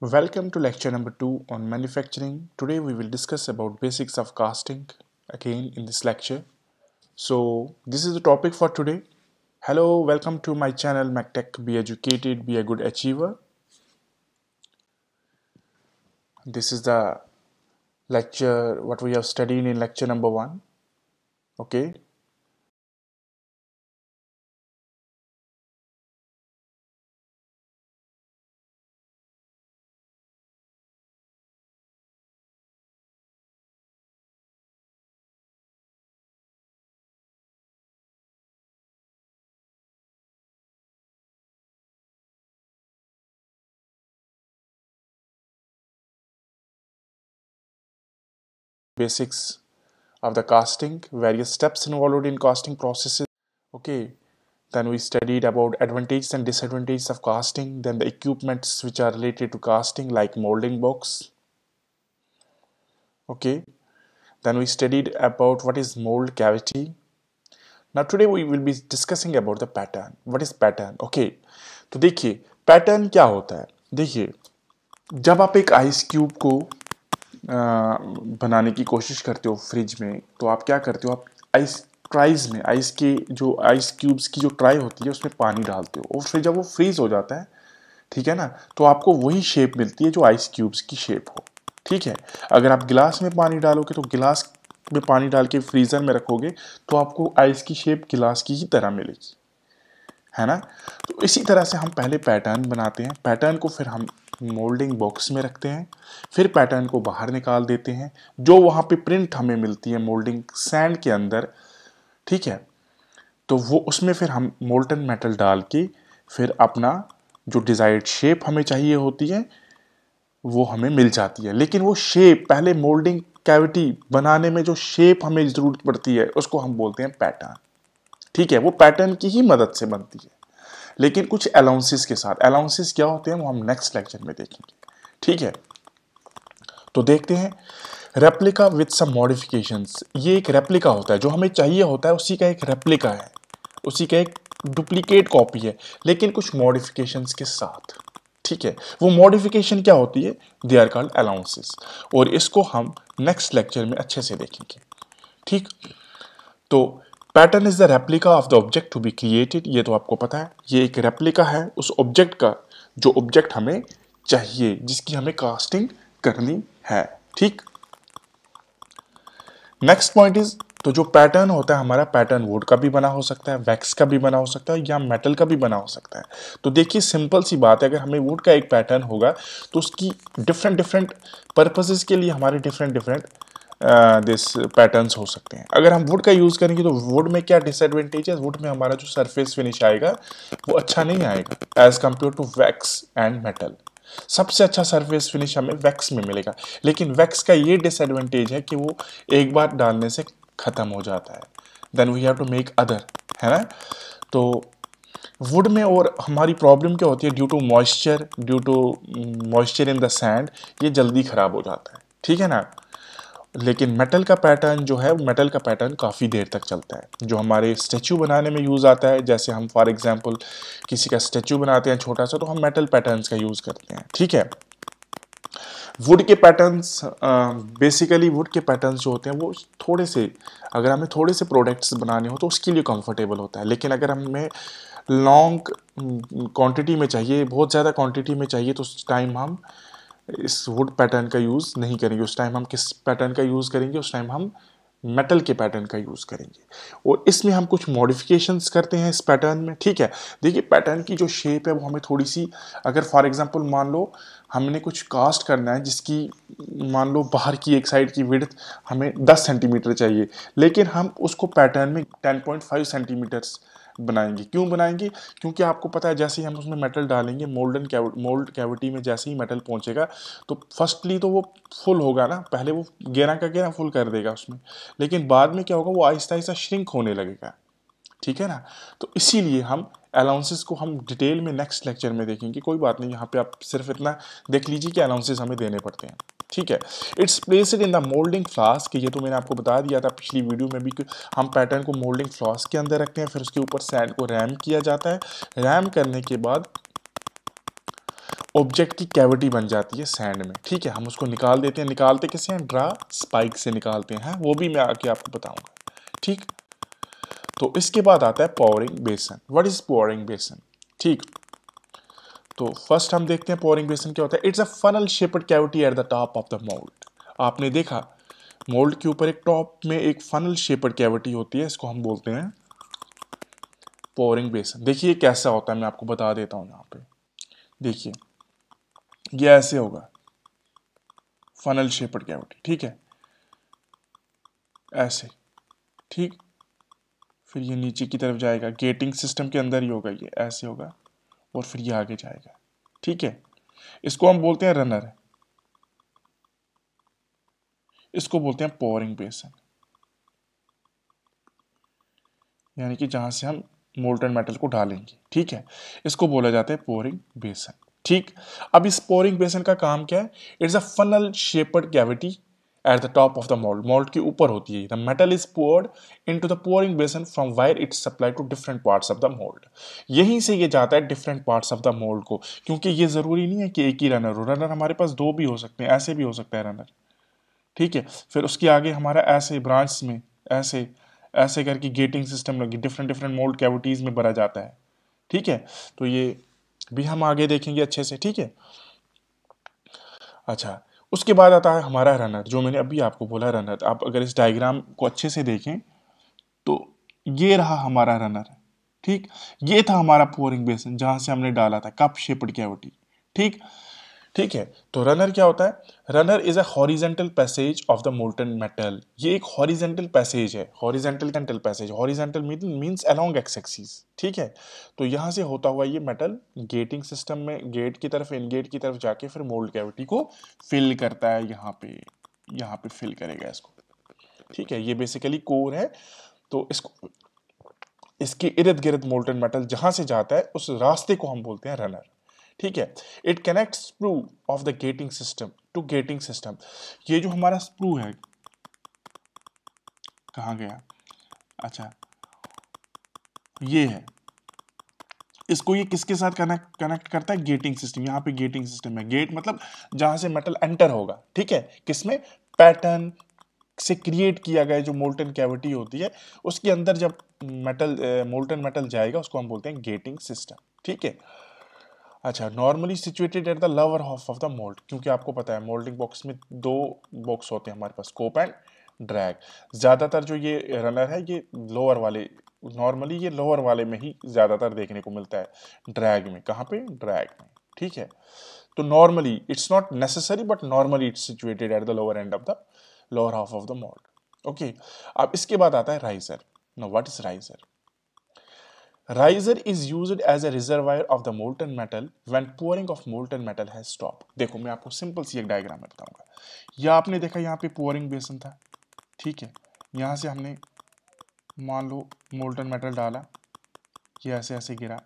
Welcome to lecture number 2 on manufacturing. Today we will discuss about basics of casting again in this lecture. So this is the topic for today. Hello, welcome to my channel MacTech. Be educated, be a good achiever. This is the lecture what we have studied in lecture number 1. Okay, basics of the casting, various steps involved in casting processes. Okay, then we studied about advantages and disadvantages of casting, then the equipments which are related to casting like molding box. Okay, then we studied about what is mold cavity. Now today we will be discussing about the pattern. What is pattern? Okay, तो देखिए pattern क्या होता है देखिए जब आप एक ice cube को बनाने की कोशिश करते हो फ्रिज में तो आप क्या करते हो आप आइस ट्राइज में आइस के जो आइस क्यूब्स की जो ट्राई होती है उसमें पानी डालते हो और फिर जब वो फ्रीज हो जाता है ठीक है ना तो आपको वही शेप मिलती है जो आइस क्यूब्स की शेप हो ठीक है अगर आप गिलास में पानी डालोगे तो गिलास में पानी डाल के फ्रीज़र में रखोगे तो आपको आइस की शेप गिलास की ही तरह मिलेगी है ना तो इसी तरह से हम पहले पैटर्न बनाते हैं पैटर्न को फिर हम मोल्डिंग बॉक्स में रखते हैं फिर पैटर्न को बाहर निकाल देते हैं जो वहाँ पे प्रिंट हमें मिलती है मोल्डिंग सैंड के अंदर ठीक है तो वो उसमें फिर हम मोल्टन मेटल डाल के फिर अपना जो डिज़ायर्ड शेप हमें चाहिए होती है वो हमें मिल जाती है लेकिन वो शेप पहले मोल्डिंग कैविटी बनाने में जो शेप हमें ज़रूरत पड़ती है उसको हम बोलते हैं पैटर्न ठीक है वो पैटर्न की ही मदद से बनती है लेकिन कुछ अलाउंसेस के साथ अलाउंसेस क्या होते हैं वो हम नेक्स्ट लेक्चर में देखेंगे ठीक है तो देखते हैं रेप्लिका विथ सम मॉडिफिकेशंस ये एक रेप्लिका होता है जो हमें चाहिए होता है उसी का एक रेप्लिका है उसी का एक डुप्लीकेट कॉपी है लेकिन कुछ मॉडिफिकेशंस के साथ ठीक है वो मॉडिफिकेशन क्या होती है दे आर कॉल्ड अलाउंसेस और इसको हम नेक्स्ट लेक्चर में अच्छे से देखेंगे ठीक तो pattern is the replica of the object to be created ये तो आपको पता है ये एक रेप्लिका है उस ऑब्जेक्ट का जो ऑब्जेक्ट हमें चाहिए जिसकी हमें कास्टिंग करनी है ठीक नेक्स्ट पॉइंट इज तो जो पैटर्न होता है हमारा पैटर्न वुड का भी बना हो सकता है वैक्स का भी बना हो सकता है या मेटल का भी बना हो सकता है तो देखिए सिंपल सी बात है अगर हमें वुड का एक पैटर्न होगा तो उसकी डिफरेंट डिफरेंट पर्पजेज के लिए हमारे डिफरेंट डिफरेंट दिस पैटर्न्स हो सकते हैं अगर हम वुड का यूज़ करेंगे तो वुड में क्या डिसएडवांटेज है वुड में हमारा जो सरफेस फिनिश आएगा वो अच्छा नहीं आएगा as compare to wax and metal सबसे अच्छा सरफेस फिनिश हमें वैक्स में मिलेगा लेकिन वैक्स का ये डिसएडवांटेज है कि वो एक बार डालने से ख़त्म हो जाता है then we have to make other है ना तो वुड में और हमारी प्रॉब्लम क्या होती है due to moisture due to moisture in the sand ये जल्दी ख़राब हो जाता है ठीक है ना लेकिन मेटल का पैटर्न जो है मेटल का पैटर्न काफ़ी देर तक चलता है जो हमारे स्टैचू बनाने में यूज़ आता है जैसे हम फॉर एग्जांपल किसी का स्टैचू बनाते हैं छोटा सा तो हम मेटल पैटर्न्स का यूज़ करते हैं ठीक है वुड के पैटर्न्स बेसिकली वुड के पैटर्न्स जो होते हैं वो थोड़े से अगर हमें थोड़े से प्रोडक्ट्स बनाने हो तो उसके लिए कम्फर्टेबल होता है लेकिन अगर हमें लॉन्ग क्वान्टिटी में चाहिए बहुत ज़्यादा क्वान्टिटी में चाहिए तो उस टाइम हम इस वुड पैटर्न का यूज़ नहीं करेंगे उस टाइम हम किस पैटर्न का यूज़ करेंगे उस टाइम हम मेटल के पैटर्न का यूज़ करेंगे और इसमें हम कुछ मॉडिफिकेशंस करते हैं इस पैटर्न में ठीक है देखिए पैटर्न की जो शेप है वो हमें थोड़ी सी अगर फॉर एग्जांपल मान लो हमने कुछ कास्ट करना है जिसकी मान लो बाहर की एक साइड की विड्थ हमें 10 सेंटीमीटर चाहिए लेकिन हम उसको पैटर्न में 10.5 सेंटीमीटर्स बनाएंगे क्यों बनाएंगे क्योंकि आपको पता है जैसे ही हम उसमें मेटल डालेंगे मोल्डन मोल्ड कैविटी में जैसे ही मेटल पहुंचेगा तो फर्स्टली तो वो फुल होगा ना पहले वो गेरा का गेरा फुल कर देगा उसमें लेकिन बाद में क्या होगा वो आहिस्ता आहिस्ता श्रिंक होने लगेगा ठीक है ना तो इसीलिए हम अलाउंसेस को हम डिटेल में नेक्स्ट लेक्चर में देखेंगे कोई बात नहीं यहाँ पे आप सिर्फ इतना देख लीजिए कि अलाउंसेस हमें देने पड़ते हैं ठीक है it's placed in the moulding flask ये तो मैंने आपको बता दिया था पिछली वीडियो में भी कि हम पैटर्न को मोल्डिंग फ्लास्क के अंदर रखते हैं फिर उसके ऊपर सैंड को रैम किया जाता है रैम करने के बाद ऑब्जेक्ट की कैविटी बन जाती है सैंड में ठीक है हम उसको निकाल देते हैं निकालते कैसे हैं ड्रा स्पाइक से निकालते हैं वो भी मैं आके आपको बताऊंगा ठीक तो इसके बाद आता है पावरिंग बेसन व्हाट इज पावरिंग बेसन ठीक तो फर्स्ट हम देखते हैं पावरिंग बेसन क्या होता है it's a funnel shaped cavity at the top of the mould आपने देखा मोल्ड के ऊपर एक टॉप में एक फनल शेपड कैविटी होती है इसको हम बोलते हैं पोरिंग बेसन देखिए कैसा होता है मैं आपको बता देता हूँ यहाँ पे देखिए ये ऐसे होगा फनल शेपड कैविटी ठीक है ऐसे ठीक फिर ये नीचे की तरफ जाएगा गेटिंग सिस्टम के अंदर ही होगा ये ऐसे होगा और फिर ये आगे जाएगा ठीक है इसको हम बोलते हैं रनर इसको बोलते हैं पोरिंग बेसन यानी कि जहां से हम मोल्टन मेटल को डालेंगे ठीक है इसको बोला जाता है पोरिंग बेसन ठीक अब इस पोरिंग बेसन का काम क्या है it's a funnel shaped cavity at the top of the mould mould के ऊपर होती है the metal is poured into the pouring basin from where it's supply to different parts of the mould यहीं से ये जाता है different parts of the mould को क्योंकि ये ज़रूरी नहीं है कि एक ही रनर हो रनर हमारे पास दो भी हो सकते हैं ऐसे भी हो सकता है रनर ठीक है फिर उसके आगे हमारा ऐसे ब्रांच में ऐसे ऐसे करके गेटिंग सिस्टम लगी डिफरेंट डिफरेंट मोल्ड कैविटीज़ में भरा जाता है ठीक है तो ये भी हम आगे देखेंगे अच्छे से ठीक है अच्छा उसके बाद आता है हमारा रनर जो मैंने अभी आपको बोला रनर आप अगर इस डायग्राम को अच्छे से देखें तो ये रहा हमारा रनर ठीक ये था हमारा पोरिंग बेसन जहाँ से हमने डाला था कप शेपड कैविटी ठीक ठीक है तो रनर क्या होता है runner is a horizontal passage of the molten metal ये एक हॉरिजेंटल पैसेज है हॉरिजेंटल कंटल passage horizontal means along axes ठीक है तो यहाँ से होता हुआ ये मेटल गेटिंग सिस्टम में गेट की तरफ इन गेट की तरफ जाके फिर मोल्ड कैविटी को फिल करता है यहाँ पे यहाँ पे फिल करेगा इसको ठीक है ये बेसिकली कोर है तो इसको इसके इर्द गिर्द मोल्टन मेटल जहाँ से जाता है उस रास्ते को हम बोलते हैं रनर ठीक है it connect sprue of the gating system to gating system ये जो हमारा स्प्रू है कहा गया अच्छा ये है इसको ये किसके साथ कनेक्ट कनेक्ट करता है गेटिंग सिस्टम यहाँ पे गेटिंग सिस्टम है गेट मतलब जहां से मेटल एंटर होगा ठीक है किसमें पैटर्न से क्रिएट किया गया जो मोल्टन कैविटी होती है उसके अंदर जब मेटल मोल्टन मेटल जाएगा उसको हम बोलते हैं गेटिंग सिस्टम ठीक है अच्छा normally situated at the lower half of the mould क्योंकि आपको पता है मोल्डिंग बॉक्स में दो बॉक्स होते हैं हमारे पास कोप एंड ड्रैग ज़्यादातर जो ये रनर है ये लोअर वाले नॉर्मली ये लोअर वाले में ही ज़्यादातर देखने को मिलता है ड्रैग में कहाँ पे ड्रैग में ठीक है तो normally it's not necessary but normally it's situated at the lower end of the lower half of the mould okay अब इसके बाद आता है riser no what is riser riser is use as a reservoir of the molten metal when pouring of molten metal है stop देखो मैं आपको simple सी एक डायग्राम में बताऊंगा या आपने देखा यहाँ पे पोअरिंग बेसन था ठीक है यहाँ से हमने मान लो मोल्टन मेटल डाला ये ऐसे ऐसे गिरा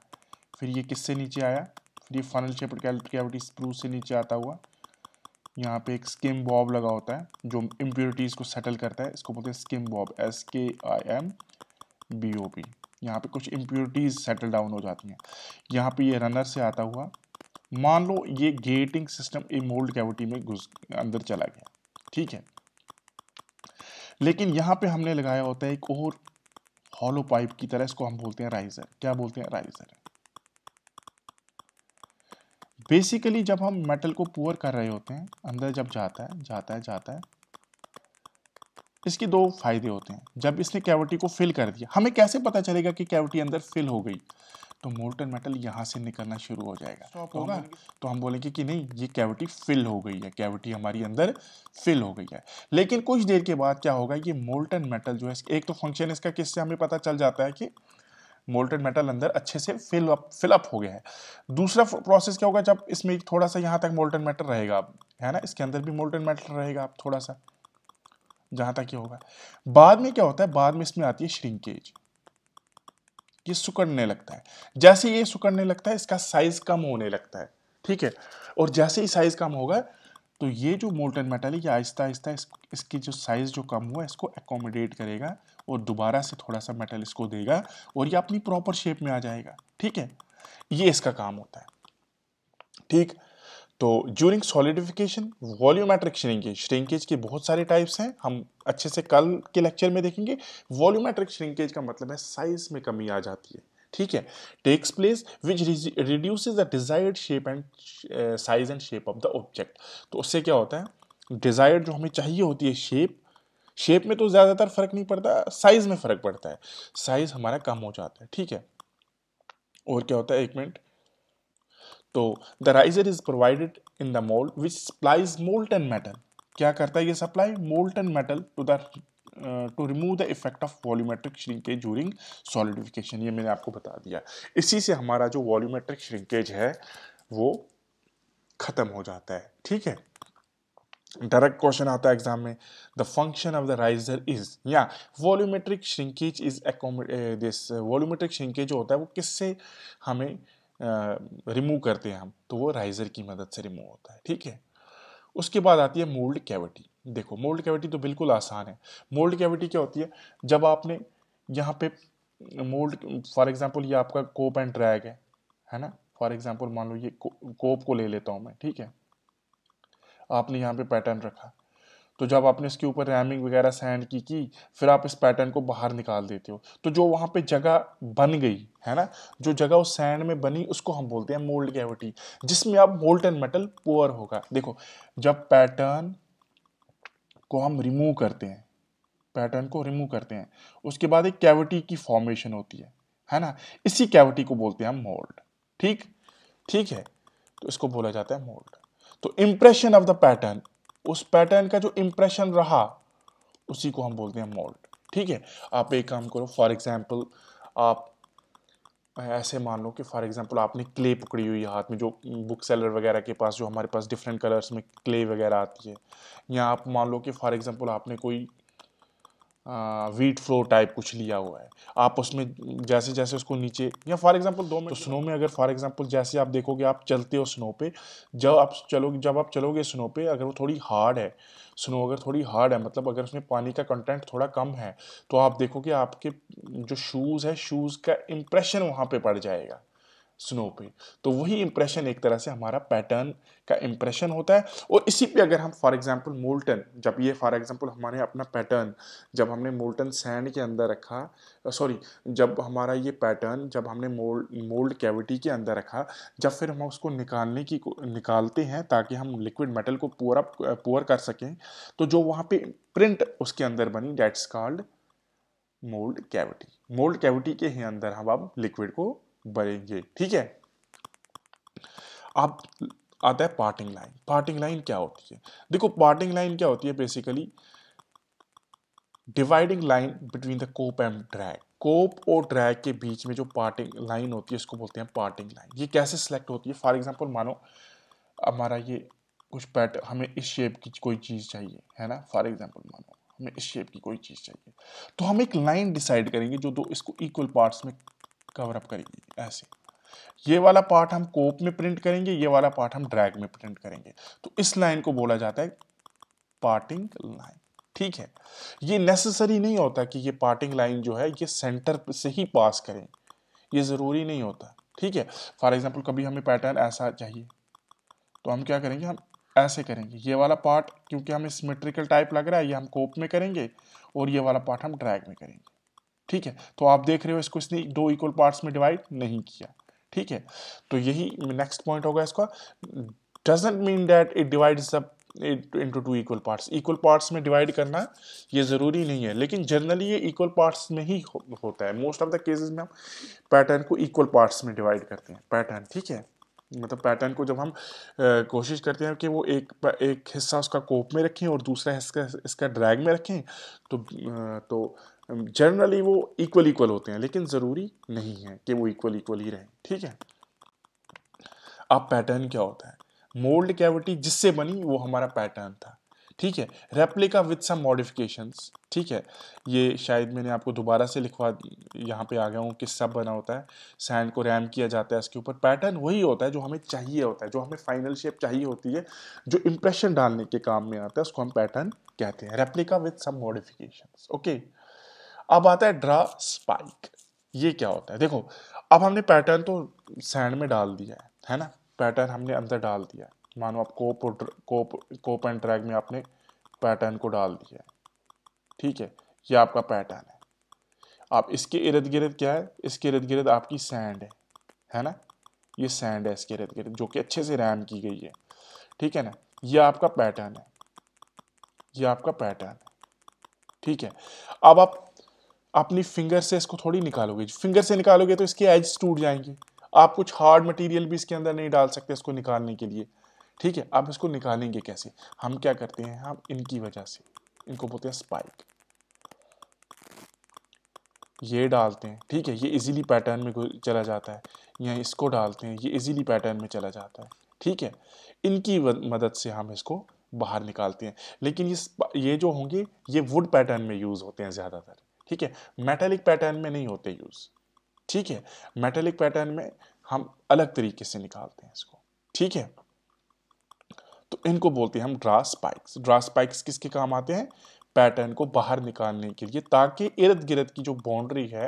फिर ये किससे नीचे आया फिर ये फनल शेप कैविटी स्प्रू से नीचे आता हुआ यहाँ पे एक स्किम बॉब लगा होता है जो इम्प्योरिटीज़ को सेटल करता है इसको बोलते हैं scheme bob S K I M B O P यहाँ पे कुछ इम्प्योरिटीज सेटल डाउन हो जाती हैं यहाँ पे ये रनर से आता हुआ मान लो ये gating system a mould cavity में घुस अंदर चला गया ठीक है लेकिन यहाँ पे हमने लगाया होता है एक और हॉलो पाइप की तरह इसको हम बोलते हैं राइजर क्या बोलते हैं राइजर बेसिकली जब हम मेटल को पुअर कर रहे होते हैं अंदर जब जाता है जाता है जाता है इसके दो फायदे होते हैं जब इसने कैविटी को फिल कर दिया हमें कैसे पता चलेगा कि कैविटी अंदर फिल हो गई तो मोल्टन मेटल यहाँ से निकलना शुरू हो जाएगा तो होगा तो हम बोलेंगे कि नहीं ये कैविटी फिल हो गई है कैविटी हमारी अंदर फिल हो गई है लेकिन कुछ देर के बाद क्या होगा ये मोल्टन मेटल जो है एक तो फंक्शन इसका किससे हमें पता चल जाता है कि मोल्टन मेटल अंदर अच्छे से फिल अप फिल अप हो गया है दूसरा प्रोसेस क्या होगा जब इसमें थोड़ा सा यहाँ तक मोल्टन मेटल रहेगा अब है ना इसके अंदर भी मोल्टन मेटल रहेगा आप थोड़ा सा जहां तक ये होगा बाद में क्या होता है बाद में इसमें आती है श्रिंकेज ये सुकड़ने लगता है जैसे ये सुकड़ने लगता है इसका साइज कम होने लगता है ठीक है और जैसे ही साइज कम होगा तो ये जो मोल्टन मेटल है ये आहिस्ता आहिस्ता इस, इसकी जो साइज़ जो कम हुआ इसको एकोमोडेट करेगा और दोबारा से थोड़ा सा मेटल इसको देगा और ये अपनी प्रॉपर शेप में आ जाएगा ठीक है ये इसका काम होता है ठीक तो during solidification volumetric shrinkage shrinkage के बहुत सारे टाइप्स हैं हम अच्छे से कल के लेक्चर में देखेंगे वॉल्यूमेट्रिक श्रिंकेज का मतलब है साइज में कमी आ जाती है ठीक है takes place which reduce the desired shape and size and shape of the object तो उससे क्या होता है डिजायर्ड जो हमें चाहिए होती है शेप शेप में तो ज़्यादातर फर्क नहीं पड़ता साइज में फर्क पड़ता है साइज हमारा कम हो जाता है ठीक है और क्या होता है एक मिनट तो the riser is provided in the mould which supplies molt molten metal क्या करता है ये supply molt molten metal to the to remove the effect of volumetric shrinkage during solidification ये मैंने आपको बता दिया इसी से हमारा जो वॉल्यूमेट्रिक श्रिंकेज है वो ख़त्म हो जाता है ठीक है डायरेक्ट क्वेश्चन आता है एग्जाम में the function of the riser is या volumetric shrinkage is accommo this volumetric shrinkage जो होता है वो किससे हमें रिमूव करते हैं हम तो वो राइजर की मदद से रिमूव होता है ठीक है उसके बाद आती है मोल्ड कैविटी देखो मोल्ड कैविटी तो बिल्कुल आसान है मोल्ड कैविटी क्या होती है जब आपने यहाँ पे मोल्ड फॉर एग्जाम्पल ये आपका कोप एंड ट्रैग है है ना फॉर एग्जाम्पल मान लो ये को, कोप को ले लेता हूँ मैं ठीक है आपने यहाँ पे पैटर्न रखा तो जब आपने इसके ऊपर रैमिंग वगैरह सैंड की की फिर आप इस पैटर्न को बाहर निकाल देते हो तो जो वहाँ पे जगह बन गई है ना जो जगह उस सैंड में बनी उसको हम बोलते हैं मोल्ड कैविटी जिसमें आप एंड मेटल पुअर होगा देखो जब पैटर्न को हम रिमूव करते हैं पैटर्न को रिमूव करते हैं उसके बाद एक कैविटी की फॉर्मेशन होती है है ना इसी कैविटी को बोलते हैं हम मोल्ड ठीक ठीक है तो इसको बोला जाता है मोल्ड तो इम्प्रेशन ऑफ द पैटर्न उस पैटर्न का जो इम्प्रेशन रहा उसी को हम बोलते हैं मोल्ड ठीक है आप एक काम करो फॉर एग्जाम्पल आप ऐसे मान लो कि फॉर एग्जांपल आपने क्ले पकड़ी हुई हाथ में जो बुक सेलर वगैरह के पास जो हमारे पास डिफरेंट कलर्स में क्ले वगैरह आती है या आप मान लो कि फॉर एग्जांपल आपने कोई वीट फ्लो टाइप कुछ लिया हुआ है आप उसमें जैसे जैसे उसको नीचे या फॉर एग्जांपल दो मिनट तो स्नो में अगर फॉर एग्जांपल जैसे आप देखोगे आप चलते हो स्नो पे जब आप चलोगे जब आप चलोगे स्नो पे अगर वो थोड़ी हार्ड है स्नो अगर थोड़ी हार्ड है मतलब अगर उसमें पानी का कंटेंट थोड़ा कम है तो आप देखोगे आपके जो शूज़ है शूज़ का इम्प्रेशन वहाँ पर पड़ जाएगा स्नो पे तो वही इम्प्रेशन एक तरह से हमारा पैटर्न का इंप्रेशन होता है और इसी पे अगर हम फॉर एग्जांपल मोल्टन जब ये फॉर एग्जांपल हमारे अपना पैटर्न जब हमने मोल्टन सैंड के अंदर रखा सॉरी जब हमारा ये पैटर्न जब हमने मोल्ड मोल्ड कैविटी के अंदर रखा जब फिर हम उसको निकालने की निकालते हैं ताकि हम लिक्विड मेटल को पूरा पूर कर सकें तो जो वहाँ पे प्रिंट उसके अंदर बनी that's called mould cavity mould cavity के ही अंदर हम अब लिक्विड को बढ़ेंगे ठीक है अब आता है पार्टिंग लाइन पार्टिंग लाइन क्या होती है देखो पार्टिंग लाइन क्या होती है basically dividing line between the cope and drag cope और ड्रैग के बीच में जो पार्टिंग लाइन होती है उसको बोलते हैं पार्टिंग लाइन ये कैसे सिलेक्ट होती है फॉर एग्जाम्पल मानो हमारा ये कुछ पैट हमें इस शेप की कोई चीज़ चाहिए है ना फॉर एग्जाम्पल मानो हमें इस शेप की कोई चीज़ चाहिए तो हम एक लाइन डिसाइड करेंगे जो दो इसको इक्वल पार्ट्स में कवर अप करेंगे ऐसे ये वाला पार्ट हम कोप में प्रिंट करेंगे ये वाला पार्ट हम ड्रैग में प्रिंट करेंगे तो इस लाइन को बोला जाता है पार्टिंग लाइन ठीक है ये नेसेसरी नहीं होता कि ये पार्टिंग लाइन जो है ये सेंटर से ही पास करें ये ज़रूरी नहीं होता ठीक है फॉर एग्जाम्पल कभी हमें पैटर्न ऐसा चाहिए तो हम क्या करेंगे हम ऐसे करेंगे ये वाला पार्ट क्योंकि हमें सिमेट्रिकल टाइप लग रहा है ये हम कोप में करेंगे और ये वाला पार्ट हम ड्रैग में करेंगे ठीक है तो आप देख रहे हो इसको इसने दो इक्वल पार्ट्स में डिवाइड नहीं किया ठीक है तो यही नेक्स्ट पॉइंट होगा इसका doesn't mean that it divide सब into two equal parts equal parts में डिवाइड करना ये ज़रूरी नहीं है लेकिन जनरली ये इक्वल पार्ट्स में ही हो, होता है मोस्ट ऑफ द केसेस में हम पैटर्न को इक्वल पार्ट्स में डिवाइड करते हैं पैटर्न ठीक है मतलब पैटर्न को जब हम कोशिश करते हैं कि वो एक एक हिस्सा उसका कोप में रखें और दूसरा हिस्सा इसका ड्रैग में रखें तो आ, तो जनरली वो इक्वल इक्वल होते हैं लेकिन ज़रूरी नहीं है कि वो इक्वल इक्वल ही रहें ठीक है अब पैटर्न क्या होता है मोल्ड कैविटी जिससे बनी वो हमारा पैटर्न था ठीक है रेप्लिका विथ सम मॉडिफिकेशंस ठीक है ये शायद मैंने आपको दोबारा से लिखवा यहाँ पे आ गया हूँ कि सब बना होता है सैंड को रैम किया जाता है इसके ऊपर पैटर्न वही होता है जो हमें चाहिए होता है जो हमें फाइनल शेप चाहिए होती है जो इम्प्रेशन डालने के काम में आता है उसको हम पैटर्न कहते हैं replica with some modifications okay अब आता है ड्रा स्पाइक ये क्या होता है देखो अब हमने पैटर्न तो सैंड में डाल दिया है है ना पैटर्न हमने अंदर डाल दिया है मानो आप कोप और कोप कोप एंड ट्रैक में आपने पैटर्न को डाल दिया है ठीक है ये आपका पैटर्न है आप इसके इर्द गिर्द क्या है इसके इर्द गिर्द आपकी सैंड है है ना ये सैंड है इसके इर्द गिर्द जो कि अच्छे से रैम की गई है ठीक है ना ये आपका पैटर्न है ये आपका पैटर्न है ठीक है अब आप अपनी फिंगर से इसको थोड़ी निकालोगे फिंगर से निकालोगे तो इसकी एज टूट जाएंगी आप कुछ हार्ड मटेरियल भी इसके अंदर नहीं डाल सकते इसको निकालने के लिए ठीक है आप इसको निकालेंगे कैसे हम क्या करते हैं हम इनकी वजह से इनको बोलते हैं स्पाइक ये डालते हैं ठीक है ये इजीली पैटर्न में चला जाता है या इसको डालते हैं ये इजीली पैटर्न में चला जाता है ठीक है इनकी मदद से हम इसको बाहर निकालते हैं लेकिन ये ये जो होंगे ये वुड पैटर्न में यूज़ होते हैं ज़्यादातर ठीक है मेटेलिक पैटर्न में नहीं होते यूज ठीक है मेटेलिक पैटर्न में हम अलग तरीके से निकालते हैं इसको ठीक है तो इनको बोलते हैं हम ड्रा स्पाइक्स ड्रा स्पाइक्स किसके काम आते हैं पैटर्न को बाहर निकालने के लिए ताकि इर्द गिर्द की जो बाउंड्री है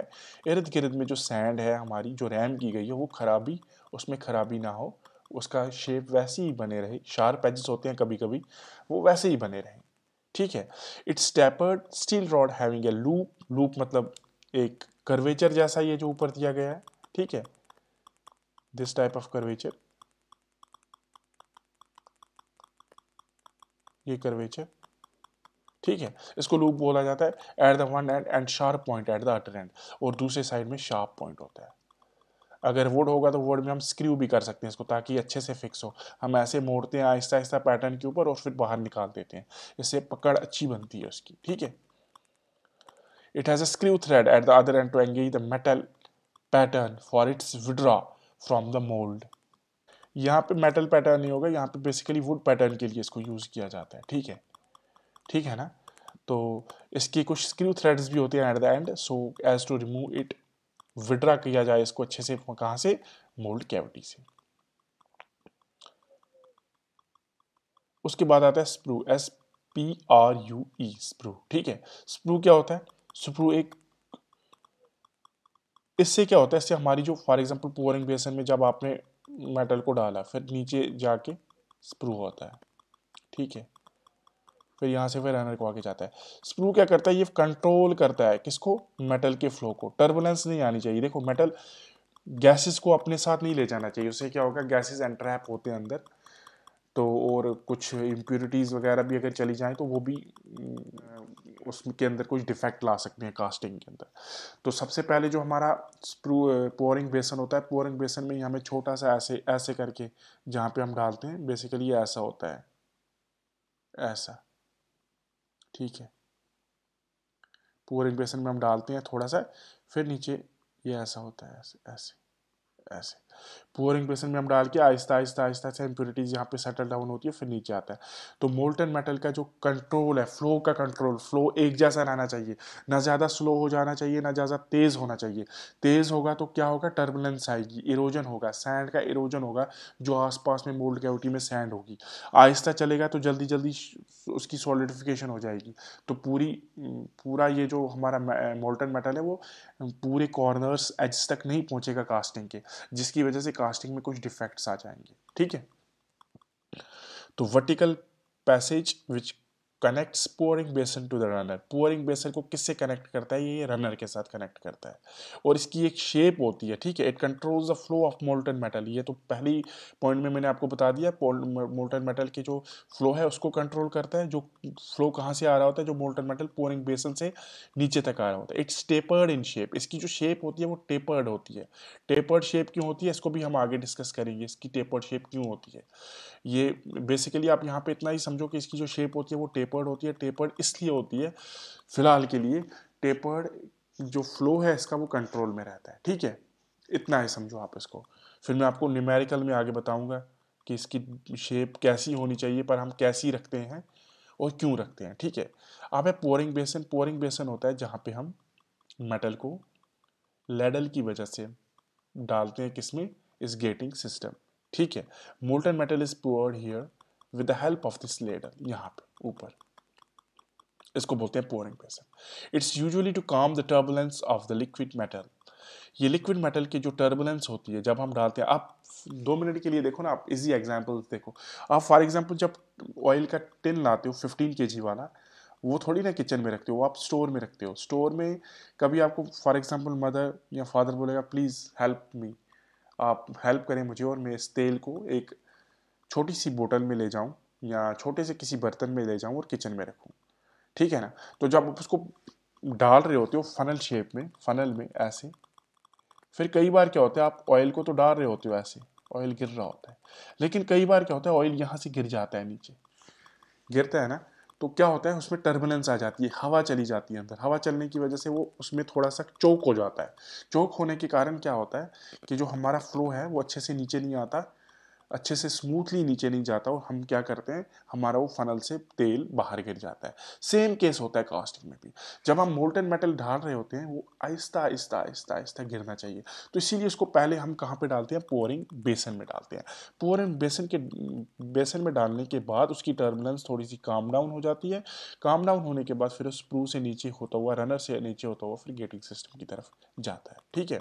इर्द गिर्द में जो सैंड है हमारी जो रैम की गई है वो खराबी उसमें खराबी ना हो उसका शेप वैसे ही बने रहे शार्प एजेस होते हैं कभी कभी वो वैसे ही बने रहे ठीक है it's tapered steel rod having a loop loop मतलब एक कर्वेचर जैसा ये जो ऊपर दिया गया है ठीक है दिस टाइप ऑफ कर्वेचर ये कर्वेचर ठीक है इसको लूप बोला जाता है at the one end end sharp point at the other end और दूसरे साइड में शार्प पॉइंट होता है अगर वुड होगा तो वुड में हम स्क्रू भी कर सकते हैं इसको ताकि अच्छे से फिक्स हो हम ऐसे मोड़ते हैं आहिस्ता आहिस्ता पैटर्न के ऊपर और फिर बाहर निकाल देते हैं इससे पकड़ अच्छी बनती है उसकी ठीक है it has a screw thread at the other end to engage the metal pattern for its withdraw from the mould यहाँ पे मेटल पैटर्न नहीं होगा यहाँ पे बेसिकली वुड पैटर्न के लिए इसको यूज़ किया जाता है ठीक है ठीक है ना तो इसके कुछ स्क्रू थ्रेड्स भी होते हैं at the end so as to remove it withdraw किया जाए इसको अच्छे से कहा से मोल्ड कैविटी से उसके बाद आता है sprue S P R U E sprue ठीक है स्प्रू क्या होता है स्प्रू एक इससे क्या होता है इससे हमारी जो फॉर एग्जांपल पोरिंग बेसन में जब आपने मेटल को डाला फिर नीचे जाके स्प्रू होता है ठीक है फिर यहाँ से फिर रनर को आगे जाता है स्प्रू क्या करता है ये कंट्रोल करता है किसको मेटल के फ्लो को टर्बुलेंस नहीं आनी चाहिए देखो मेटल गैसेस को अपने साथ नहीं ले जाना चाहिए उससे क्या होगा गैसेस एंट्रैप होते हैं अंदर तो और कुछ इम्प्योरिटीज़ वगैरह भी अगर चली जाएँ तो वो भी उसके अंदर कुछ डिफेक्ट ला सकते हैं कास्टिंग के अंदर तो सबसे पहले जो हमारा पोरिंग बेसन होता है पोरिंग बेसन में हमें छोटा सा ऐसे ऐसे करके जहाँ पे हम डालते हैं बेसिकली ऐसा होता है ऐसा ठीक है पूरे इक्वेशन में हम डालते हैं थोड़ा सा फिर नीचे ये ऐसा होता है ऐसे ऐसे ऐसे पोअरिंग प्रेशर में हम डाल के आहिस्ता आहिस्ता आहिस्ता से इम्प्योरिटीज यहाँ पे सेटल डाउन होती है फिर नीचे आता है तो मोल्टन मेटल का जो कंट्रोल है फ्लो का कंट्रोल फ्लो एक जैसा रहना चाहिए ना ज़्यादा स्लो हो जाना चाहिए ना ज़्यादा तेज़ होना चाहिए तेज़ होगा तो क्या होगा टर्बुलेंस आएगी इरोजन होगा सैंड का इरोजन होगा जो आसपास में मोल्ड कैविटी में सैंड होगी आहिस्ता चलेगा तो जल्दी जल्दी उसकी सॉलिडिफिकेशन हो जाएगी तो पूरी पूरा ये जो हमारा मोल्टन मेटल है वो पूरे कॉर्नर्स एज तक नहीं पहुँचेगा कास्टिंग के जिसकी वजह से कास्टिंग में कुछ डिफेक्ट्स आ जाएंगे ठीक है तो vertical passage which connects pouring basin to the runner पोअरिंग बेसन को किससे कनेक्ट करता है ये रनर के साथ कनेक्ट करता है और इसकी एक शेप होती है ठीक है it controls the flow of molten metal ये तो पहली पॉइंट में मैंने आपको बता दिया मोल्टन मेटल के जो फ्लो है उसको कंट्रोल करता है जो फ्लो कहाँ से आ रहा होता है जो मोल्टन मेटल पोअरिंग बेसन से नीचे तक आ रहा होता है इट्स टेपर्ड इन शेप इसकी जो शेप होती है वो टेपर्ड होती है टेपर्ड शेप क्यों होती है इसको भी हम आगे डिस्कस करेंगे इसकी टेपर्ड शेप क्यों होती है ये बेसिकली आप यहाँ पे इतना ही समझो कि इसकी जो शेप होती है वो टेप टेपर्ड होती है टेपर्ड इसलिए होती है फिलहाल के लिए टेपर्ड जो फ्लो है इसका वो कंट्रोल में रहता है ठीक है इतना ही समझो आप इसको फिर मैं आपको न्यूमेरिकल में आगे बताऊंगा कि इसकी शेप कैसी होनी चाहिए पर हम कैसी रखते हैं और क्यों रखते हैं ठीक है आप है पोरिंग बेसन पोरिंग बेसन होता है जहाँ पे हम मेटल को लेडल की वजह से डालते हैं किसमें इस गेटिंग सिस्टम ठीक है molten metal is poured here with the help of this ladle यहाँ पे ऊपर इसको बोलते हैं pouring pressure it's usually to calm the turbulence of the liquid metal ये लिक्विड मेटल की जो टर्बुलेंस होती है जब हम डालते हैं आप दो मिनट के लिए देखो ना आप इजी एग्जाम्पल देखो आप फॉर एग्जाम्पल जब ऑयल का टिन लाते हो फिफ्टीन के वाला वो थोड़ी ना किचन में रखते हो वो आप स्टोर में रखते हो स्टोर में कभी आपको फॉर एग्जाम्पल मदर या फादर बोलेगा प्लीज़ हेल्प मी आप हेल्प करें मुझे और मैं इस तेल को एक छोटी सी बोतल में ले जाऊँ या छोटे से किसी बर्तन में ले जाऊँ और किचन में रखूँ ठीक है ना तो जब आप उसको डाल रहे होते हो फनल शेप में फनल में ऐसे फिर कई बार क्या होता है आप ऑयल को तो डाल रहे होते हो ऐसे ऑयल गिर रहा होता है लेकिन कई बार क्या होता है ऑयल यहाँ से गिर जाता है नीचे गिरता है ना तो क्या होता है उसमें टर्बुलेंस आ जाती है हवा चली जाती है अंदर हवा चलने की वजह से वो उसमें थोड़ा सा चौक हो जाता है चौक होने के कारण क्या होता है कि जो हमारा फ्लो है वो अच्छे से नीचे नहीं आता अच्छे से स्मूथली नीचे नहीं जाता और हम क्या करते हैं हमारा वो फनल से तेल बाहर गिर जाता है सेम केस होता है कास्टिंग में भी जब हम मोल्टन मेटल डाल रहे होते हैं वो आहिस्ता आहिस्ता आहिस्ता आहिस्ता गिरना चाहिए तो इसीलिए उसको पहले हम कहाँ पे डालते हैं पोरिंग बेसन में डालते हैं पोरिंग बेसन के बेसन में डालने के बाद उसकी टर्मिनल्स थोड़ी सी काम डाउन हो जाती है काम डाउन होने के बाद फिर स्प्रू से नीचे होता हुआ रनर से नीचे होता हुआ फिर गेटिंग सिस्टम की तरफ जाता है ठीक है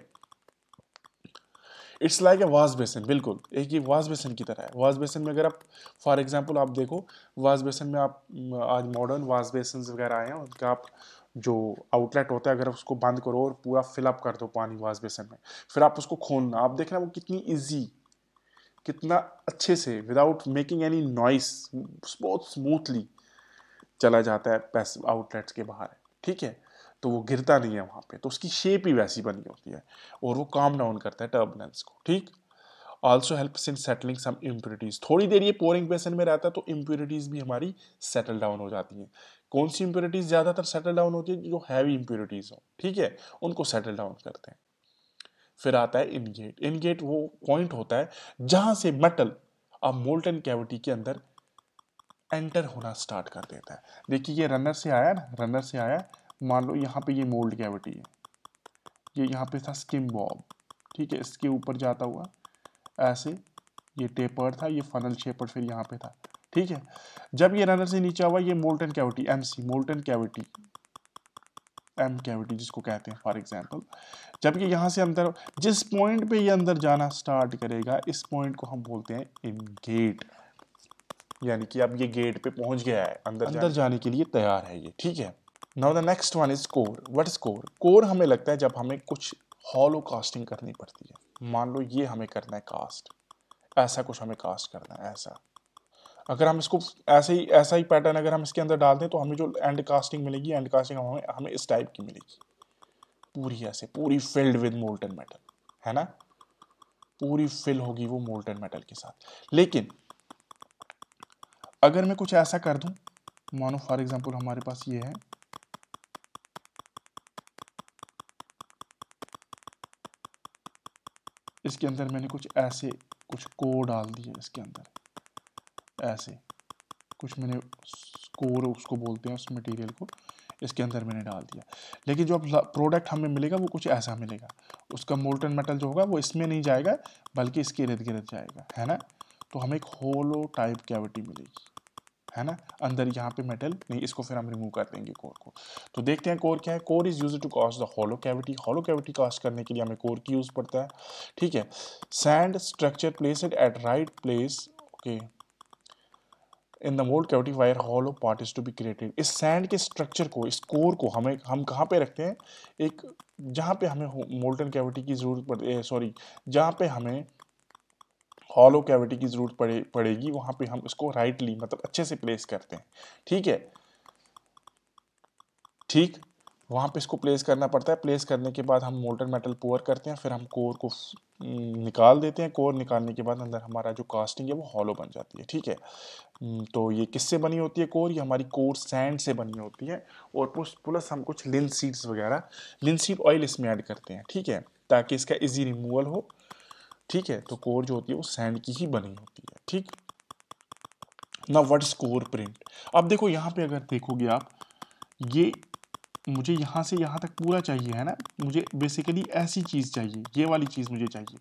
it's like a wash basin बिल्कुल एक ये वाश बेसन की तरह है वाश बेसन में अगर आप फॉर एग्जांपल आप देखो वाश बेसन में आप आज मॉडर्न वाश बेसन वगैरह आए हैं उनका आप जो आउटलेट होता है अगर उसको बंद करो और पूरा फिलअप कर दो पानी वाश बेसन में फिर आप उसको खोलना आप देखना वो कितनी ईजी कितना अच्छे से विदाउट मेकिंग एनी नॉइस बहुत स्मूथली चला जाता है पैस आउटलेट्स के बाहर ठीक है तो वो गिरता नहीं है वहाँ पे तो उसकी शेप ही वैसी बनी होती है और वो काम डाउन करता है टर्बुलेंस को ठीक also help in settling some impurities थोड़ी देर ये पोरिंग बेसन में रहता है तो इम्प्योरिटीज़ भी हमारी सेटल डाउन हो जाती हैं कौन सी इम्प्योरिटीज़ ज़्यादातर सेटल डाउन होती है जो हैवी इम्प्योरिटीज़ हो ठीक है उनको सेटल डाउन करते हैं फिर आता है इनगेट इनगेट वो पॉइंट होता है जहाँ से मेटल अब मोल्टन कैविटी के अंदर एंटर होना स्टार्ट कर देता है देखिए ये रनर से आया ना रनर से आया मान लो यहाँ पे ये मोल्ड कैविटी है ये यहाँ पे था स्किम बॉब ठीक है इसके ऊपर जाता हुआ ऐसे ये टेपर था ये फनल शेपर फिर यहाँ पे था ठीक है जब ये रनर से नीचे हुआ ये molten cavity M C molten cavity M cavity जिसको कहते हैं फॉर जब जबकि यहाँ से अंदर जिस पॉइंट पे ये अंदर जाना स्टार्ट करेगा इस पॉइंट को हम बोलते हैं इन गेट यानी कि अब ये गेट पे पहुंच गया है अंदर अंदर जाने, जाने के लिए तैयार है ये ठीक है now the next one is core what is core core हमें लगता है जब हमें कुछ हॉलो कास्टिंग करनी पड़ती है मान लो ये हमें करना है कास्ट ऐसा कुछ हमें कास्ट करना है ऐसा अगर हम इसको ऐसे ही ऐसा ही पैटर्न अगर हम इसके अंदर डाल दें तो हमें जो एंड कास्टिंग मिलेगी एंड कास्टिंग हमें हमें इस टाइप की मिलेगी पूरी ऐसे पूरी फिल्ड विद मोल्टन मेटल है ना पूरी फिल होगी वो मोल्टन मेटल के साथ लेकिन अगर मैं कुछ ऐसा कर दूं मानो फॉर एग्जांपल हमारे पास ये है इसके अंदर मैंने कुछ ऐसे कुछ कोर डाल दिए इसके अंदर ऐसे कुछ मैंने कोर उसको बोलते हैं उस मटेरियल को इसके अंदर मैंने डाल दिया लेकिन जो अब प्रोडक्ट हमें मिलेगा वो कुछ ऐसा मिलेगा उसका मोल्टन मेटल जो होगा वो इसमें नहीं जाएगा बल्कि इसके इर्द गिर्द जाएगा है ना तो हमें एक होलो टाइप कैविटी मिलेगी है ना अंदर यहाँ पे मेटल नहीं इसको फिर हम रिमूव कर देंगे कोर को तो देखते हैं कोर क्या है core is use to cast the hollow cavity hollow cavity cast करने के लिए हमें कोर की यूज़ पड़ता है ठीक है sand structure placed at right place okay in the mould cavity where hollow part is to be created इस सैंड के स्ट्रक्चर को इस कोर को हमें हम कहाँ पे रखते हैं एक जहाँ पे हमें मोल्टन कैविटी की जरूरत पड़ती है सॉरी जहाँ पे हमें हॉलो कैविटी की ज़रूरत पड़े पड़ेगी वहाँ पे हम इसको राइटली मतलब अच्छे से प्लेस करते हैं ठीक है ठीक वहाँ पे इसको प्लेस करना पड़ता है प्लेस करने के बाद हम मोल्टन मेटल पोअर करते हैं फिर हम कोर को हम्म, निकाल देते हैं कोर निकालने के बाद अंदर हमारा जो कास्टिंग है वो हॉलो बन जाती है ठीक है हम्म, तो ये किससे बनी होती है कोर ये हमारी कोर सैंड से बनी होती है और प्लस प्लस हम कुछ लिन वगैरह लिन ऑयल इसमें ऐड करते हैं ठीक है ताकि इसका इजी रिमूवल हो ठीक है तो कोर जो होती है वो सैंड की ही बनी होती है ठीक ना वट इज कोर प्रिंट अब देखो यहाँ पे अगर देखोगे आप ये मुझे यहाँ से यहाँ तक पूरा चाहिए है ना मुझे बेसिकली ऐसी चीज़ चाहिए ये वाली चीज़ मुझे चाहिए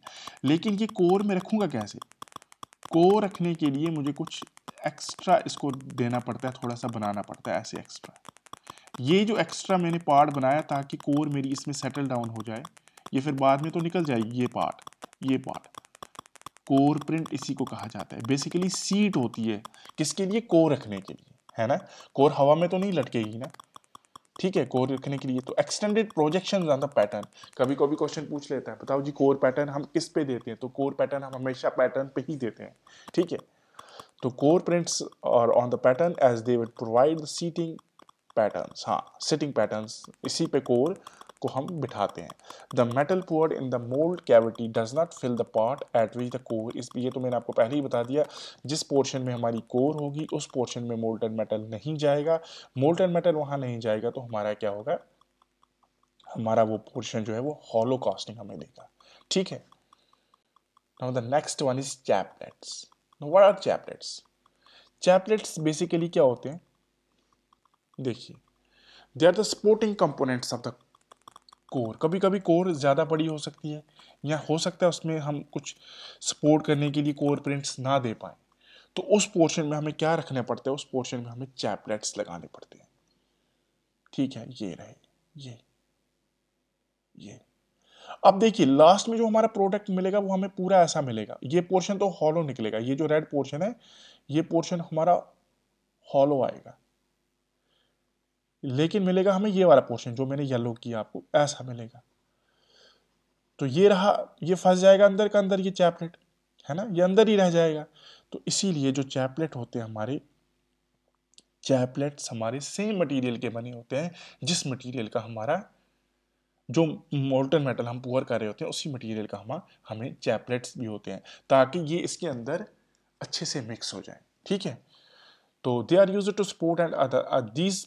लेकिन ये कोर में रखूँगा कैसे कोर रखने के लिए मुझे कुछ एक्स्ट्रा इसको देना पड़ता है थोड़ा सा बनाना पड़ता है ऐसे एक्स्ट्रा ये जो एक्स्ट्रा मैंने पार्ट बनाया ताकि कोर मेरी इसमें सेटल डाउन हो जाए ये फिर बाद में तो निकल जाएगी ये पार्ट ये पार्ट कोर प्रिंट इसी को कहा जाता है बेसिकली सीट होती है किसके लिए कोर रखने के लिए है ना कोर हवा में तो नहीं लटकेगी ना ठीक है कोर रखने के लिए तो extended projection on the pattern कभी कभी क्वेश्चन पूछ लेता है बताओ जी कोर पैटर्न हम किस पे देते हैं तो कोर पैटर्न हम हमेशा पैटर्न पे ही देते हैं ठीक है तो कोर प्रिंट्स और on the pattern as they would provide the seating patterns हाँ सिटिंग पैटर्न्स इसी पे कोर को हम बिठाते हैं the metal poured in the mould cavity does not fill the part at which the core is ये तो मैंने आपको पहले ही बता दिया जिस पोर्शन में हमारी कोर होगी उस पोर्शन में मोल्टन मेटल नहीं जाएगा मोल्टन मेटल वहाँ नहीं जाएगा तो हमारा क्या होगा हमारा वो पोर्शन जो है वो हॉलो कास्टिंग हमें देगा ठीक है now the next one is chaplets what are chaplets chaplets basically क्या होते हैं देखिए they are the supporting components of the core कभी कभी कोर ज़्यादा बड़ी हो सकती है या हो सकता है उसमें हम कुछ सपोर्ट करने के लिए कोर प्रिंट्स ना दे पाए तो उस पोर्शन में हमें क्या रखने पड़ते हैं उस पोर्शन में हमें चैपलेट्स लगाने पड़ते हैं ठीक है ये रहे ये ये अब देखिए लास्ट में जो हमारा प्रोडक्ट मिलेगा वो हमें पूरा ऐसा मिलेगा ये पोर्शन तो हॉलो निकलेगा ये जो रेड पोर्शन है ये पोर्शन हमारा हॉलो आएगा लेकिन मिलेगा हमें ये वाला पोर्शन जो मैंने येलो किया आपको ऐसा मिलेगा तो ये रहा ये फंस जाएगा अंदर का अंदर ये चैपलेट है ना ये अंदर ही रह जाएगा तो इसीलिए जो चैपलेट होते हैं हमारे चैपलेट्स हमारे सेम मटेरियल के बने होते हैं जिस मटेरियल का हमारा जो मोल्टन मेटल हम पुअर कर रहे होते हैं उसी मटेरियल का हम हमें चैपलेट्स भी होते हैं ताकि ये इसके अंदर अच्छे से मिक्स हो जाए ठीक है तो they are use to support and these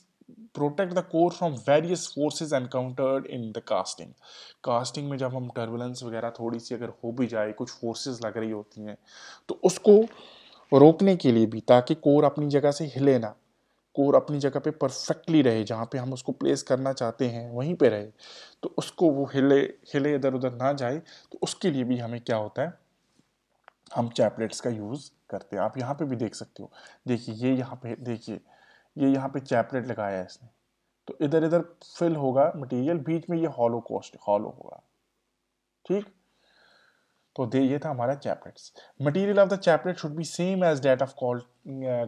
protect the core from various forces encountered in the casting casting में जब हम टर्बुलेंस वगैरह थोड़ी सी अगर हो भी जाए कुछ फोर्सेज लग रही होती हैं तो उसको रोकने के लिए भी ताकि कोर अपनी जगह से हिले ना कोर अपनी जगह पे परफेक्टली रहे जहाँ पे हम उसको प्लेस करना चाहते हैं वहीं पे रहे तो उसको वो हिले हिले इधर उधर ना जाए तो उसके लिए भी हमें क्या होता है हम चैपलेट्स का यूज़ करते हैं आप यहाँ पे भी देख सकते हो देखिए ये यहाँ पे देखिए ये यहाँ पे चैपलेट लगाया है इसने तो इधर इधर फिल होगा मटेरियल बीच में ये हॉलो कॉस्ट हॉलो होगा ठीक तो दे ये था हमारा chaplets material of the chaplet should be same as that of call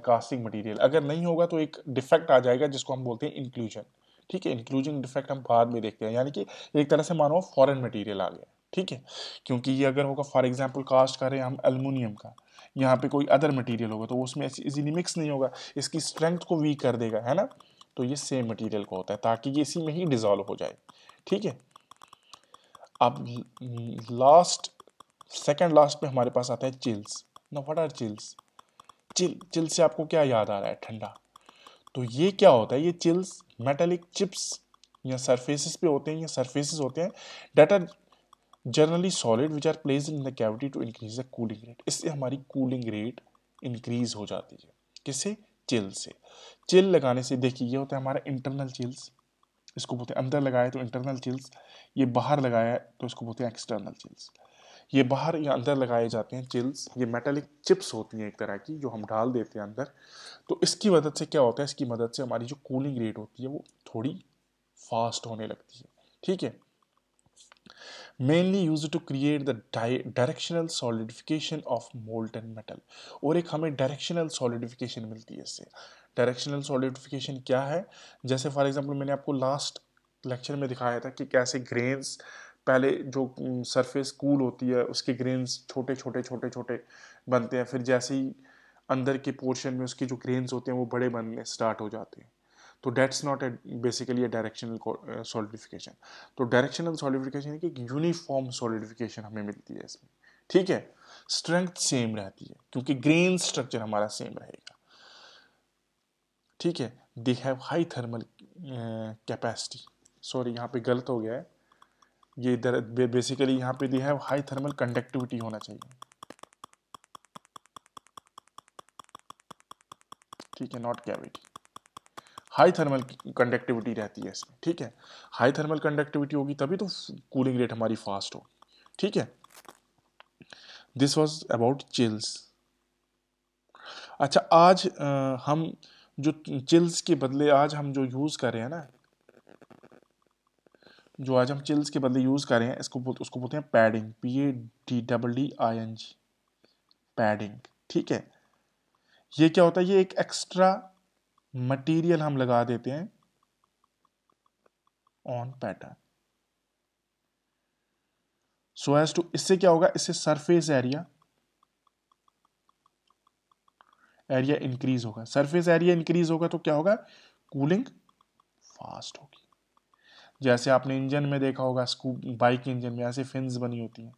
casting material अगर नहीं होगा तो एक डिफेक्ट आ जाएगा जिसको हम बोलते हैं इंक्लूजन ठीक है इंक्लूजन डिफेक्ट हम बाद में देखते हैं यानी कि एक तरह से मानो फॉरन मटीरियल आ गया ठीक है क्योंकि ये अगर होगा फॉर एग्जाम्पल कास्ट करें हम एलमिनियम का यहाँ पे कोई अदर मटेरियल होगा तो वो उसमें इजीली मिक्स नहीं होगा इसकी स्ट्रेंथ को वीक कर देगा है ना तो ये सेम मटेरियल को होता है ताकि ये इसी में ही डिजॉल्व हो जाए ठीक है अब लास्ट सेकंड लास्ट में हमारे पास आता है चिल्स ना what are chills chill chill से आपको क्या याद आ रहा है ठंडा तो ये क्या होता है ये चिल्स मेटेलिक चिप्स या सरफेसिस पे होते हैं या सरफेसिस होते हैं that are generally solid which are placed in the cavity to increase the cooling rate इससे हमारी कूलिंग रेट इंक्रीज हो जाती है किसे चिल से चिल लगाने से देखिए ये होता है हमारा इंटरनल चिल्स इसको बोलते हैं अंदर लगाया तो इंटरनल चिल्स ये बाहर लगाया तो इसको बोलते हैं एक्सटर्नल चिल्स ये बाहर या अंदर लगाए जाते हैं चिल्स ये मेटेलिक चिप्स होती हैं एक तरह की जो हम डाल देते हैं अंदर तो इसकी मदद से क्या होता है इसकी मदद से हमारी जो कूलिंग रेट होती है वो थोड़ी फास्ट होने लगती है ठीक है mainly use to create the directional solidification of molten metal और एक हमें डायरेक्शनल सॉलिडिफिकेशन मिलती है इससे डायरेक्शनल सॉलिडिफिकेशन क्या है जैसे फॉर एग्जाम्पल मैंने आपको लास्ट लेक्चर में दिखाया था कि कैसे ग्रेन्स पहले जो सरफेस कूल होती है उसके ग्रेन्स छोटे छोटे छोटे छोटे बनते हैं फिर जैसे ही अंदर के पोर्शन में उसके जो ग्रेन्स होते हैं वो बड़े बनने स्टार्ट हो जाते हैं तो that's not a basically a directional solidification तो डायरेक्शनल सॉलिडिफिकेशन की यूनिफॉर्म सॉलिडिफिकेशन हमें मिलती है इसमें ठीक है स्ट्रेंथ सेम रहती है क्योंकि ग्रेन स्ट्रक्चर हमारा सेम रहेगा ठीक है they have high thermal capacity sorry यहाँ पे गलत हो गया है ये इधर बेसिकली यहाँ पे they have high thermal conductivity होना चाहिए ठीक है not cavity high thermal conductivity रहती है इसमें ठीक है हाई थर्मल कंडक्टिविटी होगी तभी तो कूलिंग रेट हमारी फास्ट हो ठीक है दिस वॉज अबाउट चिल्स अच्छा आज आ, हम जो चिल्स के बदले आज हम जो यूज़ कर रहे हैं ना जो आज हम चिल्स के बदले यूज़ कर रहे हैं इसको उसको बोलते हैं padding P A D double D I N G padding ठीक है ये क्या होता है ये एक एक्स्ट्रा मटेरियल हम लगा देते हैं on pattern so as to इससे क्या होगा इससे सरफेस एरिया एरिया इंक्रीज होगा सरफेस एरिया इंक्रीज होगा तो क्या होगा कूलिंग फास्ट होगी जैसे आपने इंजन में देखा होगा बाइक इंजन में ऐसे फिन्स बनी होती हैं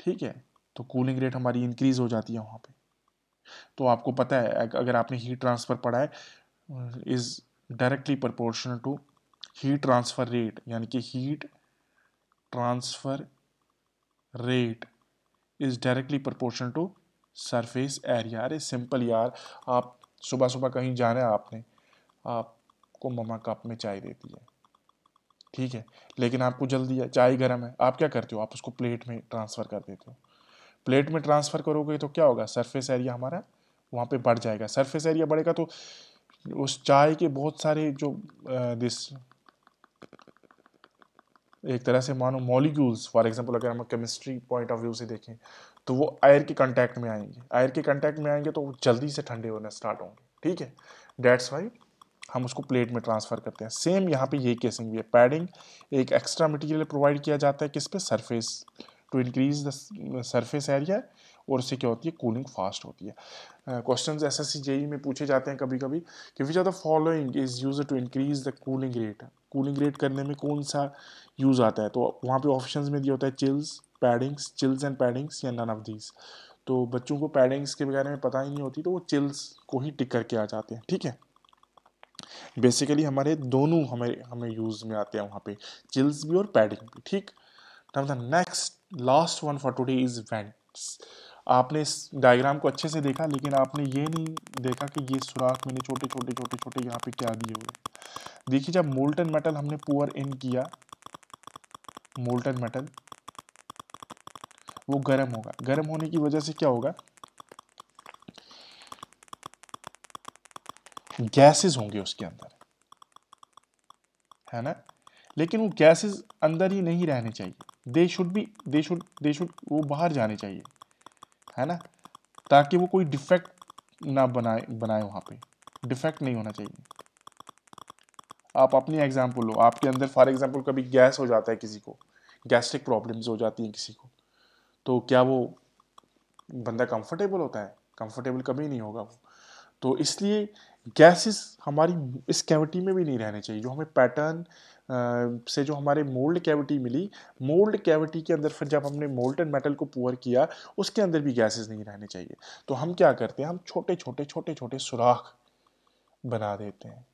ठीक है तो कूलिंग रेट हमारी इंक्रीज हो जाती है वहां पे तो आपको पता है अगर आपने हीट ट्रांसफ़र पढ़ा है is directly proportional to heat transfer rate यानी कि heat transfer rate is directly proportional to surface area अरे सिंपल यार आप सुबह सुबह कहीं जा रहे हैं आपने आपको ममा कप में चाय देती है ठीक है लेकिन आपको जल्दी है चाय गर्म है आप क्या करते हो आप उसको प्लेट में ट्रांसफ़र कर देते हो प्लेट में ट्रांसफ़र करोगे तो क्या होगा सरफेस एरिया हमारा वहाँ पे बढ़ जाएगा सरफेस एरिया बढ़ेगा तो उस चाय के बहुत सारे जो दिस एक तरह से मानो मॉलिक्यूल्स फॉर एग्जांपल अगर हम केमिस्ट्री पॉइंट ऑफ व्यू से देखें तो वो एयर के कांटेक्ट में आएंगे एयर के कांटेक्ट में आएंगे तो वो जल्दी से ठंडे होने स्टार्ट होंगे ठीक है डेट्स वाई हम उसको प्लेट में ट्रांसफ़र करते हैं सेम यहाँ पे ये केसिंग भी है पैडिंग एक एक्स्ट्रा मटेरियल प्रोवाइड किया जाता है किस पे surface to increase the surface area और उससे क्या होती है कूलिंग फास्ट होती है क्वेश्चन एस एस सी में पूछे जाते हैं कभी कभी कि which are the following is use to increase the cooling rate cooling rate करने में कौन सा यूज़ आता है तो वहाँ पे ऑप्शन में दिया होता है chills paddings chills and paddings या नन ऑफ दीज तो बच्चों को पैडिंग्स के बगैर में पता ही नहीं होती तो वो चिल्स को ही टिक करके आ जाते हैं ठीक है बेसिकली हमारे दोनों हमें हमें यूज़ में आते हैं वहाँ पे चिल्स भी और पैडिंग भी ठीक next last one for today is vents आपने इस डायग्राम को अच्छे से देखा लेकिन आपने ये नहीं देखा कि ये सुराख मैंने छोटे छोटे छोटे छोटे यहाँ पे क्या दिए हुए देखिए जब मोल्टन मेटल हमने पुअर इन किया मोल्टन मेटल वो गर्म होगा गर्म होने की वजह से क्या होगा गैसेस होंगे उसके अंदर है ना लेकिन वो गैसेस अंदर ही नहीं रहने चाहिए they should be they should they should वो बाहर जाने चाहिए है ना ताकि वो कोई डिफेक्ट ना बनाए बनाए वहाँ पे डिफेक्ट नहीं होना चाहिए आप अपनी एग्जाम्पल लो आपके अंदर फॉर एग्जाम्पल कभी गैस हो जाता है किसी को गैस्ट्रिक प्रॉब्लम्स हो जाती हैं किसी को तो क्या वो बंदा कंफर्टेबल होता है कंफर्टेबल कभी नहीं होगा वो तो इसलिए गैसेस हमारी इस कैविटी में भी नहीं रहने चाहिए जो हमें पैटर्न से जो हमारे मोल्ड कैविटी मिली मोल्ड कैविटी के अंदर फिर जब हमने मोल्टन मेटल को पुअर किया उसके अंदर भी गैसेस नहीं रहने चाहिए तो हम क्या करते हैं हम छोटे छोटे छोटे छोटे सुराख बना देते हैं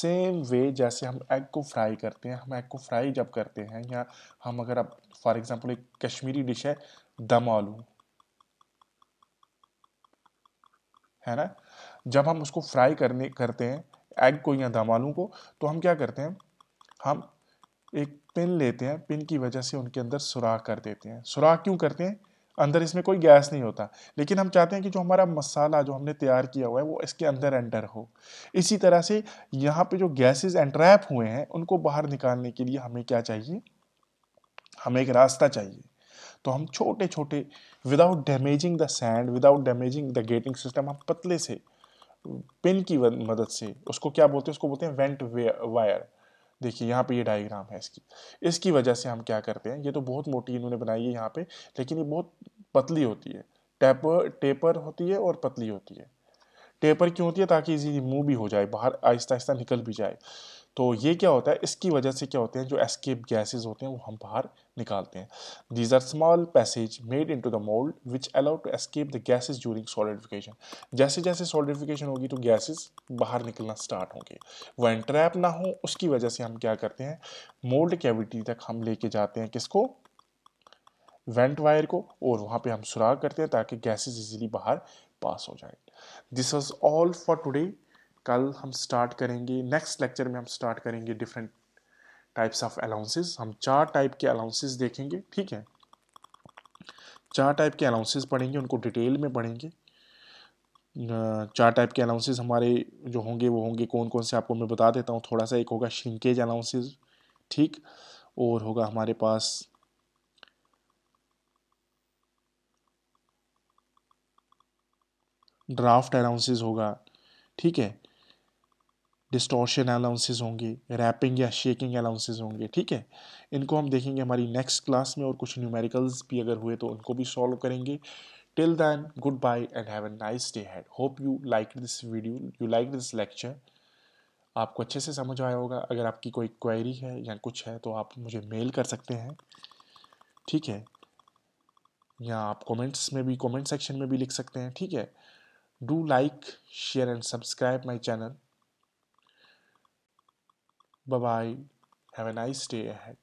सेम वे जैसे हम एग को फ्राई करते हैं हम एग को फ्राई जब करते हैं या हम अगर अब फॉर एग्जांपल एक कश्मीरी डिश है दम आलू है ना जब हम उसको फ्राई करने करते हैं एग को या आलू को तो हम क्या करते हैं हम एक पिन लेते हैं पिन की वजह से उनके अंदर सुराख कर देते हैं सुराख क्यों करते हैं अंदर इसमें कोई गैस नहीं होता लेकिन हम चाहते हैं कि जो हमारा मसाला जो हमने तैयार किया हुआ है वो इसके अंदर एंटर हो इसी तरह से यहाँ पे जो गैसेस एंट्रैप हुए हैं उनको बाहर निकालने के लिए हमें क्या चाहिए हमें एक रास्ता चाहिए तो हम छोटे छोटे without damaging the sand without damaging the gating system हम पतले से पिन की मदद से उसको क्या बोलते हैं उसको बोलते हैं वेंट वायर देखिए यहाँ पे ये डायग्राम है इसकी इसकी वजह से हम क्या करते हैं ये तो बहुत मोटी इन्होंने बनाई है यहाँ पे लेकिन ये बहुत पतली होती है टेपर टेपर होती है और पतली होती है टेपर क्यों होती है ताकि इजीली मूव भी हो जाए बाहर आहिस्ता आहिस्ता निकल भी जाए तो ये क्या होता है इसकी वजह से क्या होते हैं जो एस्केप गैसेज होते हैं वो हम बाहर निकालते हैं these are small passage made into the mould which allow to escape the gases during solidification जैसे जैसे सॉलिडिफिकेशन होगी तो गैसेज बाहर निकलना स्टार्ट होंगे वो एंट्रैप ना हो उसकी वजह से हम क्या करते हैं मोल्ड कैविटी तक हम लेके जाते हैं किसको वेंट वायर को और वहाँ पे हम सुराग करते हैं ताकि गैसेज इजीली बाहर पास हो जाए this was all for today कल हम स्टार्ट करेंगे नेक्स्ट लेक्चर में हम स्टार्ट करेंगे डिफरेंट टाइप्स ऑफ अलाउंसेस हम चार टाइप के अलाउंसेस देखेंगे ठीक है चार टाइप के अलाउंसेस पढ़ेंगे उनको डिटेल में पढ़ेंगे चार टाइप के अलाउंसेस हमारे जो होंगे वो होंगे कौन कौन से आपको मैं बता देता हूँ थोड़ा सा एक होगा शिंकेज अलाउंसेस ठीक और होगा हमारे पास ड्राफ्ट अलाउंसेस होगा ठीक है डिस्टॉर्शन अलाउंसेज होंगे रैपिंग या शेकिंग अलाउंसेज होंगे ठीक है इनको हम देखेंगे हमारी नेक्स्ट क्लास में और कुछ न्यूमेरिकल्स भी अगर हुए तो उनको भी सॉल्व करेंगे then good goodbye and have a nice day had hope you like this video you like this lecture आपको अच्छे से समझ आया होगा अगर आपकी कोई क्वेरी है या कुछ है तो आप मुझे मेल कर सकते हैं ठीक है या आप कमेंट्स में भी कमेंट सेक्शन में भी लिख सकते हैं ठीक है do like share and subscribe my channel Bye bye. Have a nice day ahead.